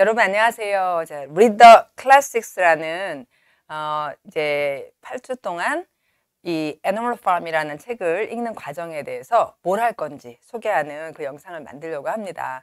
여러분 안녕하세요. 자, 리더 클래식스라는 어, 이제 8주 동안 이 애니멀 팜이라는 책을 읽는 과정에 대해서 뭘 할 건지 소개하는 그 영상을 만들려고 합니다.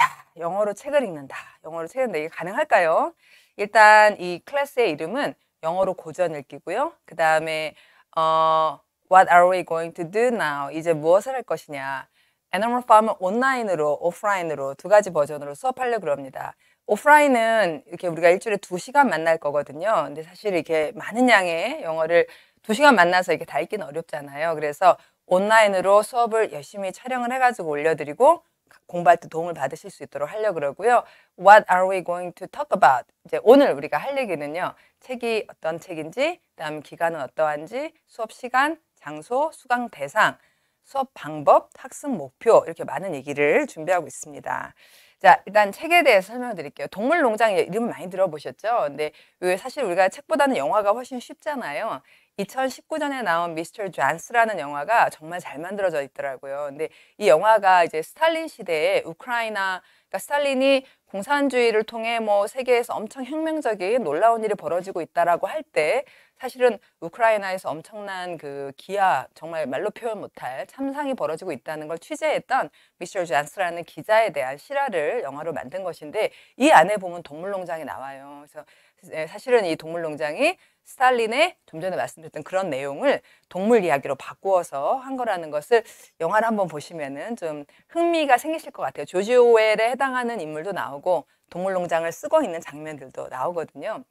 야, 영어로 책을 읽는다. 영어로 책을 읽는다. 이게 가능할까요? 일단 이 클래스의 이름은 영어로 고전 읽기고요. 그 다음에 어, What are we going to do now? 이제 무엇을 할 것이냐? 애너멀 팜은 온라인으로 오프라인으로 두 가지 버전으로 수업하려고 합니다. 오프라인은 이렇게 우리가 일주일에 두시간 만날 거거든요. 근데 사실 이렇게 많은 양의 영어를 두시간 만나서 이게 렇다 읽기는 어렵잖아요. 그래서 온라인으로 수업을 열심히 촬영을 해가지고 올려드리고 공부할 때 도움을 받으실 수 있도록 하려고 그러고요. What are we going to talk about? 이제 오늘 우리가 할 얘기는요. 책이 어떤 책인지, 그다음 기간은 어떠한지, 수업 시간, 장소, 수강 대상, 수업 방법, 학습 목표 이렇게 많은 얘기를 준비하고 있습니다. 자, 일단 책에 대해서 설명 드릴게요. 동물 농장 이름 많이 들어보셨죠? 근데 사실 우리가 책보다는 영화가 훨씬 쉽잖아요. 2019년에 나온 미스터 존스라는 영화가 정말 잘 만들어져 있더라고요. 근데 이 영화가 이제 스탈린 시대에 우크라이나 그러니까 스탈린이 공산주의를 통해 뭐 세계에서 엄청 혁명적인 놀라운 일이 벌어지고 있다라고 할때 사실은 우크라이나에서 엄청난 그 기아 정말 말로 표현 못할 참상이 벌어지고 있다는 걸 취재했던 미셸 잔스라는 기자에 대한 실화를 영화로 만든 것인데 이 안에 보면 동물농장이 나와요. 그래서 예, 사실은 이 동물농장이 스탈린의 좀 전에 말씀드렸던 그런 내용을 동물 이야기로 바꾸어서 한 거라는 것을 영화를 한번 보시면은 좀 흥미가 생기실 것 같아요. 조지 오웰에 해당하는 인물도 나오고 동물농장을 쓰고 있는 장면들도 나오거든요.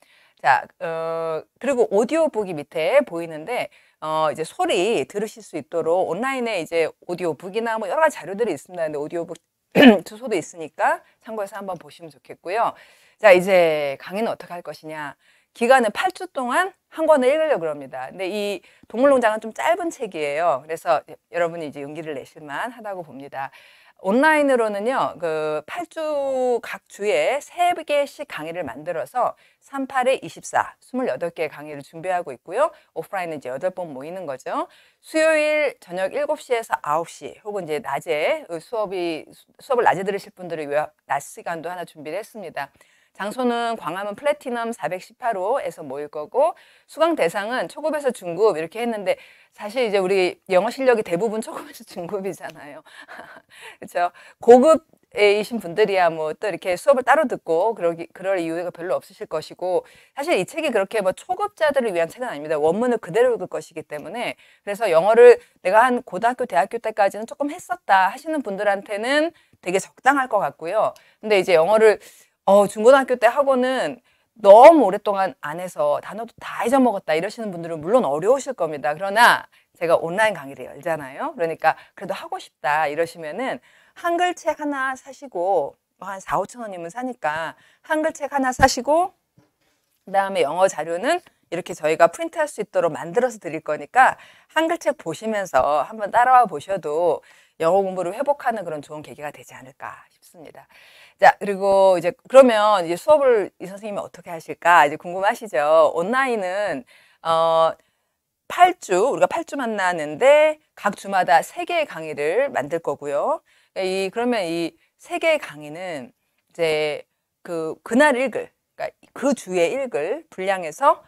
자, 어, 그리고 오디오북이 밑에 보이는데, 어, 이제 소리 들으실 수 있도록 온라인에 이제 오디오북이나 뭐 여러 가지 자료들이 있습니다. 근데 오디오북 주소도 있으니까 참고해서 한번 보시면 좋겠고요. 자, 이제 강의는 어떻게 할 것이냐. 기간은 8주 동안 한 권을 읽으려고 합니다. 근데 이 동물농장은 좀 짧은 책이에요. 그래서 여러분이 이제 용기를 내실만 하다고 봅니다. 온라인으로는요, 그 8주 각 주에 3개씩 강의를 만들어서 38에 24, 28개의 강의를 준비하고 있고요. 오프라인은 이제 8번 모이는 거죠. 수요일 저녁 7시에서 9시 혹은 이제 낮에 수업이, 수업을 낮에 들으실 분들을 위한낮 시간도 하나 준비를 했습니다. 장소는 광화문 플래티넘 418호에서 모일 거고 수강 대상은 초급에서 중급 이렇게 했는데 사실 이제 우리 영어 실력이 대부분 초급에서 중급이잖아요. 그렇죠? 고급 이신 분들이야 뭐 또 이렇게 수업을 따로 듣고 그러기 그럴 이유가 별로 없으실 것이고 사실 이 책이 그렇게 뭐 초급자들을 위한 책은 아닙니다. 원문을 그대로 읽을 것이기 때문에 그래서 영어를 내가 한 고등학교 대학교 때까지는 조금 했었다 하시는 분들한테는 되게 적당할 것 같고요. 근데 이제 영어를 어, 중고등학교 때 학원은 너무 오랫동안 안 해서 단어도 다 잊어먹었다 이러시는 분들은 물론 어려우실 겁니다. 그러나 제가 온라인 강의를 열잖아요. 그러니까 그래도 하고 싶다 이러시면은 한글책 하나 사시고 뭐 한 4, 5천 원이면 사니까 한글책 하나 사시고 그다음에 영어 자료는 이렇게 저희가 프린트할 수 있도록 만들어서 드릴 거니까 한글책 보시면서 한번 따라와 보셔도 영어 공부를 회복하는 그런 좋은 계기가 되지 않을까 싶습니다. 자, 그리고 이제 그러면 이제 수업을 이 선생님이 어떻게 하실까 이제 궁금하시죠? 온라인은 어 8주 우리가 8주 만나는데 각 주마다 3개의 강의를 만들 거고요. 이 그러면 이 3개의 강의는 이제 그 그날 읽을 그러니까 그 주에 읽을 분량에서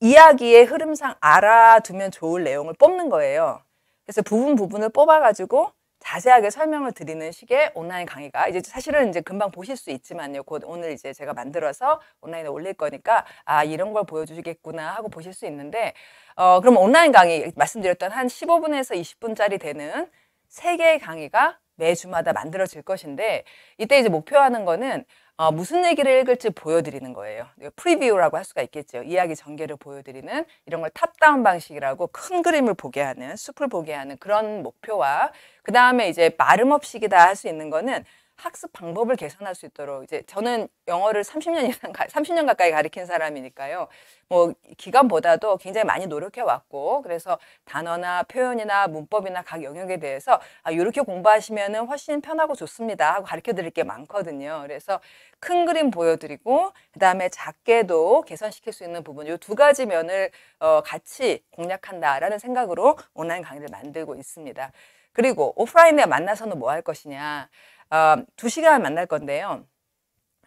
이야기의 흐름상 알아두면 좋을 내용을 뽑는 거예요. 그래서 부분 부분을 뽑아가지고 자세하게 설명을 드리는 식의 온라인 강의가 이제 사실은 이제 금방 보실 수 있지만요. 곧 오늘 이제 제가 만들어서 온라인에 올릴 거니까 아 이런 걸 보여주시겠구나 하고 보실 수 있는데 어 그럼 온라인 강의 말씀드렸던 한 15분에서 20분짜리 되는 세 개의 강의가 매주마다 만들어질 것인데 이때 이제 목표하는 거는 어, 무슨 얘기를 읽을지 보여드리는 거예요. 프리뷰라고 할 수가 있겠죠. 이야기 전개를 보여드리는 이런 걸 탑다운 방식이라고 큰 그림을 보게 하는 숲을 보게 하는 그런 목표와 그 다음에 이제 마름업식이다 할 수 있는 거는 학습 방법을 개선할 수 있도록 이제 저는 영어를 30년 이상 30년 가까이 가르친 사람이니까요. 뭐 기간보다도 굉장히 많이 노력해 왔고 그래서 단어나 표현이나 문법이나 각 영역에 대해서 아요렇게 공부하시면은 훨씬 편하고 좋습니다 하고 가르쳐 드릴 게 많거든요. 그래서 큰 그림 보여드리고 그다음에 작게도 개선시킬 수 있는 부분 요 두 가지 면을 어 같이 공략한다라는 생각으로 온라인 강의를 만들고 있습니다. 그리고 오프라인에 만나서는 뭐 할 것이냐. 어, 두 시간 만날 건데요.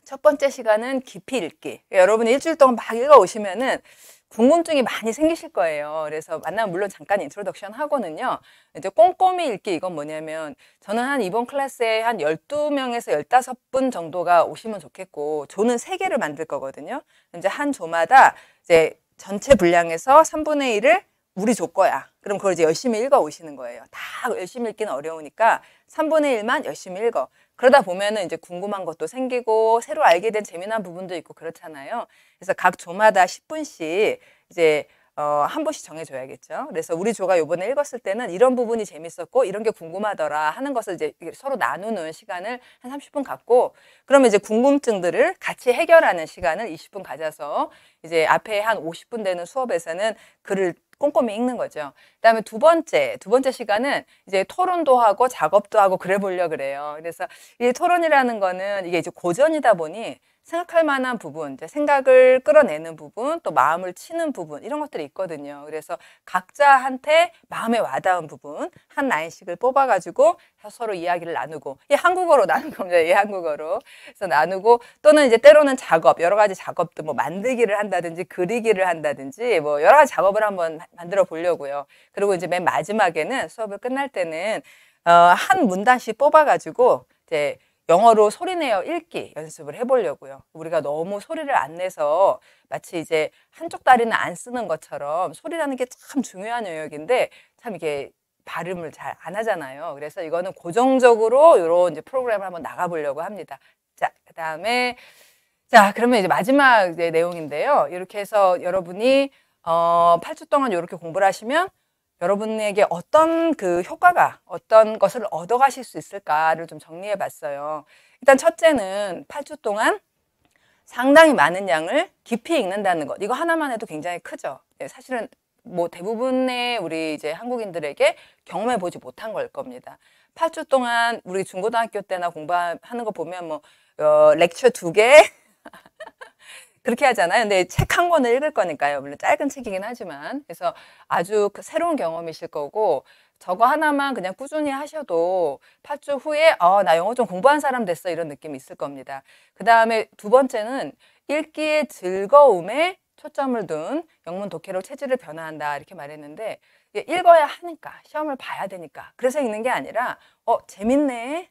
첫 번째 시간은 깊이 읽기. 여러분 일주일 동안 막 읽어오시면은 궁금증이 많이 생기실 거예요. 그래서 만나면 물론 잠깐 인트로덕션 하고는요. 이제 꼼꼼히 읽기 이건 뭐냐면 저는 한 이번 클래스에 한 12명에서 15분 정도가 오시면 좋겠고 조는 3개를 만들 거거든요. 이제 한 조마다 이제 전체 분량에서 3분의 1을 우리 조거야. 그럼 그걸 이제 열심히 읽어 오시는 거예요. 다 열심히 읽기는 어려우니까 3분의 1만 열심히 읽어. 그러다 보면은 이제 궁금한 것도 생기고 새로 알게 된 재미난 부분도 있고 그렇잖아요. 그래서 각 조마다 10분씩 이제 어, 한 번씩 정해줘야겠죠. 그래서 우리 조가 요번에 읽었을 때는 이런 부분이 재밌었고 이런 게 궁금하더라 하는 것을 이제 서로 나누는 시간을 한 30분 갖고 그러면 이제 궁금증들을 같이 해결하는 시간을 20분 가져서 이제 앞에 한 50분 되는 수업에서는 글을 꼼꼼히 읽는 거죠. 그다음에 두 번째, 두 번째 시간은 이제 토론도 하고 작업도 하고 그래 보려 그래요. 그래서 이 토론이라는 거는 이게 이제 고전이다 보니 생각할 만한 부분, 이제 생각을 끌어내는 부분, 또 마음을 치는 부분 이런 것들이 있거든요. 그래서 각자한테 마음에 와닿은 부분 한 라인씩을 뽑아가지고 서로 이야기를 나누고 이 한국어로 나눈 겁니다. 이 한국어로 그래서 나누고 또는 이제 때로는 작업 여러 가지 작업도 뭐 만들기를 한다든지 그리기를 한다든지 뭐 여러 가지 작업을 한번 만들어 보려고요. 그리고 이제 맨 마지막에는 수업을 끝날 때는 어, 한 문단씩 뽑아가지고 이제 영어로 소리내어 읽기 연습을 해보려고요. 우리가 너무 소리를 안 내서 마치 이제 한쪽 다리는 안 쓰는 것처럼 소리라는 게 참 중요한 영역인데 참 이게 발음을 잘 안 하잖아요. 그래서 이거는 고정적으로 이런 이제 프로그램을 한번 나가보려고 합니다. 자, 그 다음에 자, 그러면 이제 마지막 이제 내용인데요. 이렇게 해서 여러분이 어, 8주 동안 이렇게 공부를 하시면 여러분에게 어떤 그 효과가 어떤 것을 얻어가실 수 있을까를 좀 정리해 봤어요. 일단 첫째는 8주 동안 상당히 많은 양을 깊이 읽는다는 것. 이거 하나만 해도 굉장히 크죠. 예, 사실은 뭐 대부분의 우리 이제 한국인들에게 경험해 보지 못한 걸 겁니다. 8주 동안 우리 중고등학교 때나 공부하는 거 보면 뭐 어, 렉처 두 개, 그렇게 하잖아요. 근데 책 한 권을 읽을 거니까요. 물론 짧은 책이긴 하지만. 그래서 아주 그 새로운 경험이실 거고, 저거 하나만 그냥 꾸준히 하셔도 8주 후에, 어, 나 영어 좀 공부한 사람 됐어. 이런 느낌이 있을 겁니다. 그 다음에 두 번째는 읽기의 즐거움에 초점을 둔 영문 독해로 체질을 변화한다. 이렇게 말했는데, 읽어야 하니까, 시험을 봐야 되니까. 그래서 읽는 게 아니라, 어, 재밌네.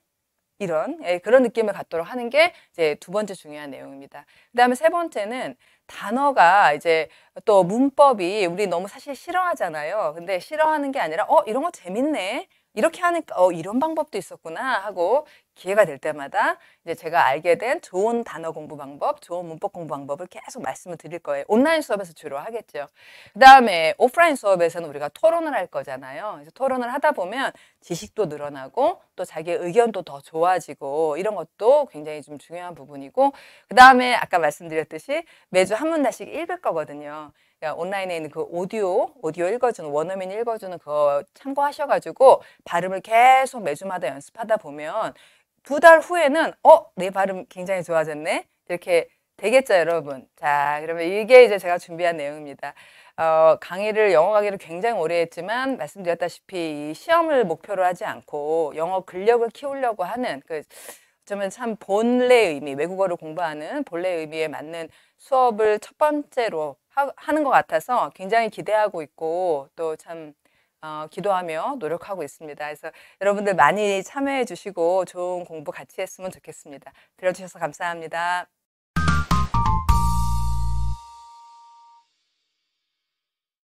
이런 예, 그런 느낌을 갖도록 하는 게 이제 두 번째 중요한 내용입니다. 그다음에 세 번째는 단어가 이제 또 문법이 우리 너무 사실 싫어하잖아요. 근데 싫어하는 게 아니라 어 이런 거 재밌네. 이렇게 하니까 어 이런 방법도 있었구나 하고 기회가 될 때마다 이제 제가 알게 된 좋은 단어 공부 방법, 좋은 문법 공부 방법을 계속 말씀을 드릴 거예요. 온라인 수업에서 주로 하겠죠. 그다음에 오프라인 수업에서는 우리가 토론을 할 거잖아요. 그래서 토론을 하다 보면 지식도 늘어나고 또 자기 의견도 더 좋아지고 이런 것도 굉장히 좀 중요한 부분이고 그다음에 아까 말씀드렸듯이 매주 한 문단씩 읽을 거거든요. 그러니까 온라인에 있는 그 오디오, 오디오 읽어주는, 원어민 읽어주는 그거 참고하셔가지고 발음을 계속 매주마다 연습하다 보면 두 달 후에는 어, 내 발음 굉장히 좋아졌네? 이렇게 되겠죠, 여러분? 자, 그러면 이게 이제 제가 준비한 내용입니다. 어, 강의를 영어 강의를 굉장히 오래 했지만 말씀드렸다시피 이 시험을 목표로 하지 않고 영어 근력을 키우려고 하는 그 어쩌면 참 본래 의미 의 외국어를 공부하는 본래 의 의미에 맞는 수업을 첫 번째로 하, 는것 같아서 굉장히 기대하고 있고 또참 어, 기도하며 노력하고 있습니다. 그래서 여러분들 많이 참여해 주시고 좋은 공부 같이 했으면 좋겠습니다. 들어주셔서 감사합니다.